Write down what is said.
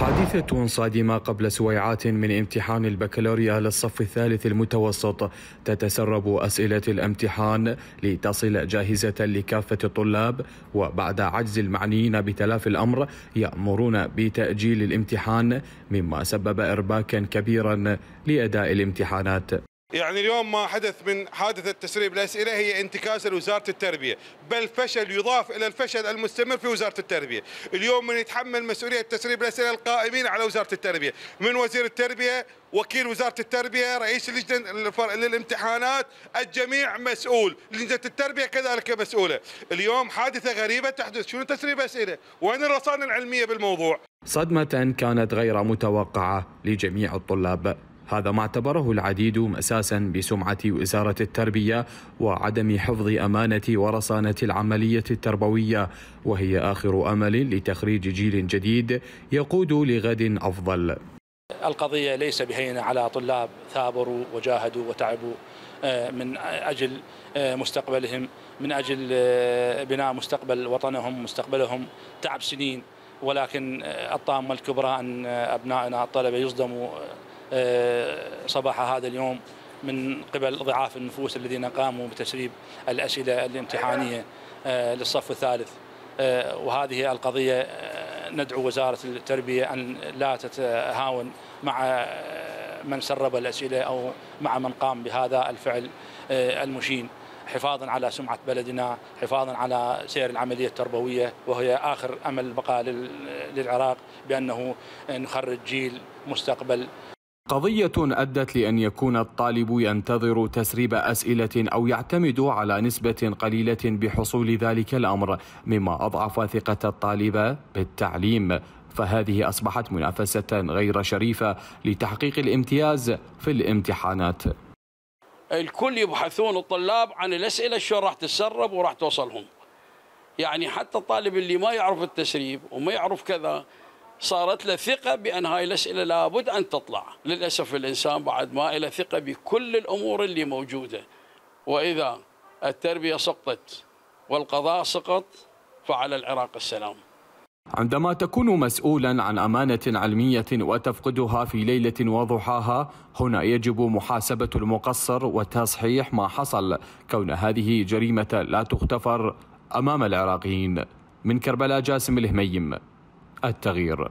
حادثة صادمة قبل سويعات من امتحان البكالوريا للصف الثالث المتوسط تتسرب أسئلة الامتحان لتصل جاهزة لكافة الطلاب وبعد عجز المعنيين بتلافي الأمر يأمرون بتأجيل الامتحان مما سبب إرباكا كبيرا لأداء الامتحانات يعني اليوم ما حدث من حادثة تسريب الأسئلة هي انتكاسة لوزارة التربية بل فشل يضاف إلى الفشل المستمر في وزارة التربية اليوم من يتحمل مسؤولية تسريب الأسئلة القائمين على وزارة التربية من وزير التربية وكيل وزارة التربية رئيس اللجنة للامتحانات الجميع مسؤول لجنة التربية كذلك مسؤولة اليوم حادثة غريبة تحدث شنو تسريب أسئلة وين الرصانة العلمية بالموضوع صدمة كانت غير متوقعة لجميع الطلاب هذا ما اعتبره العديد مساسا بسمعة وزارة التربية وعدم حفظ أمانة ورصانة العملية التربوية وهي آخر أمل لتخريج جيل جديد يقود لغد أفضل القضية ليس بهينة على طلاب ثابروا وجاهدوا وتعبوا آه، من أجل آه، مستقبلهم من أجل آه، بناء مستقبل وطنهم مستقبلهم تعب سنين ولكن الطامة الكبرى أن أبنائنا الطلبة يصدموا آه، صباح هذا اليوم من قبل ضعاف النفوس الذين قاموا بتسريب الأسئلة الامتحانية آه، للصف الثالث آه، وهذه القضية ندعو وزارة التربية أن لا تتهاون مع من سرب الأسئلة أو مع من قام بهذا الفعل المشين حفاظا على سمعة بلدنا حفاظا على سير العملية التربوية وهي آخر أمل بقاء للعراق بأنه نخرج جيل مستقبل قضية أدت لأن يكون الطالب ينتظر تسريب أسئلة أو يعتمد على نسبة قليلة بحصول ذلك الأمر مما أضعف ثقة الطالب بالتعليم فهذه أصبحت منافسة غير شريفة لتحقيق الامتياز في الامتحانات الكل يبحثون الطلاب عن الأسئلة شلون راح تتسرب وراح توصلهم يعني حتى الطالب اللي ما يعرف التسريب وما يعرف كذا صارت له ثقة بأن هاي الأسئلة لابد أن تطلع للأسف الإنسان بعد ما إلى ثقة بكل الأمور اللي موجودة وإذا التربية سقطت والقضاء سقط فعلى العراق السلام عندما تكون مسؤولا عن امانه علميه وتفقدها في ليله وضحاها هنا يجب محاسبه المقصر وتصحيح ما حصل كون هذه جريمه لا تغتفر امام العراقيين من كربلاء جاسم الهميم التغيير